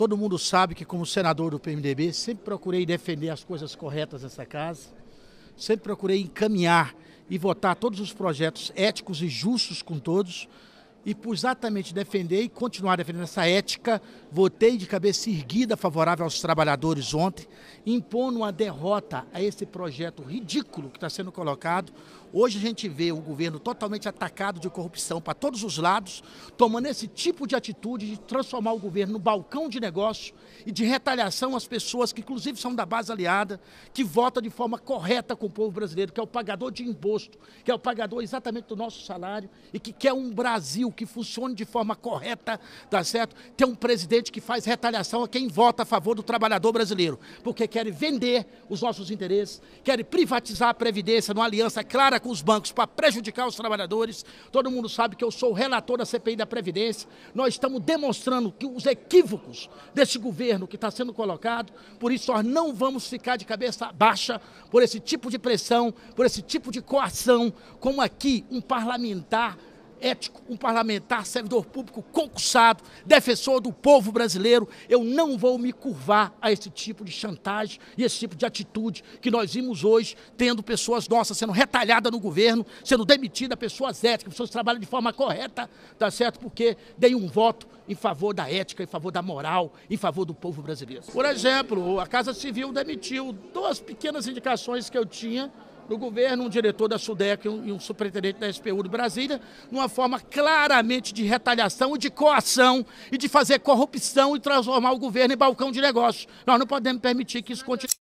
Todo mundo sabe que, como senador do PMDB, sempre procurei defender as coisas corretas nessa casa, sempre procurei encaminhar e votar todos os projetos éticos e justos com todos, e por exatamente defender e continuar defendendo essa ética, votei de cabeça erguida favorável aos trabalhadores ontem, impondo uma derrota a esse projeto ridículo que está sendo colocado. Hoje a gente vê o governo totalmente atacado de corrupção para todos os lados, tomando esse tipo de atitude de transformar o governo no balcão de negócio e de retaliação às pessoas que, inclusive, são da base aliada, que votam de forma correta com o povo brasileiro, que é o pagador de imposto, que é o pagador exatamente do nosso salário e que quer um Brasil Brasil que funcione de forma correta, tá certo? Ter um presidente que faz retaliação a quem vota a favor do trabalhador brasileiro, porque querem vender os nossos interesses, querem privatizar a Previdência numa aliança clara com os bancos para prejudicar os trabalhadores. Todo mundo sabe que eu sou o relator da CPI da Previdência. Nós estamos demonstrando que os equívocos desse governo que está sendo colocado, por isso nós não vamos ficar de cabeça baixa por esse tipo de pressão, por esse tipo de coação, como aqui um parlamentar ético, um parlamentar, servidor público concursado, defensor do povo brasileiro. Eu não vou me curvar a esse tipo de chantagem e esse tipo de atitude que nós vimos hoje, tendo pessoas nossas sendo retalhadas no governo, sendo demitidas, pessoas éticas, pessoas que trabalham de forma correta, tá certo? Porque dei um voto em favor da ética, em favor da moral, em favor do povo brasileiro. Por exemplo, a Casa Civil demitiu duas pequenas indicações que eu tinha do governo, um diretor da SUDEC e um, superintendente da SPU de Brasília, numa forma claramente de retaliação e de coação e de fazer corrupção e transformar o governo em balcão de negócios. Nós não podemos permitir que isso continue.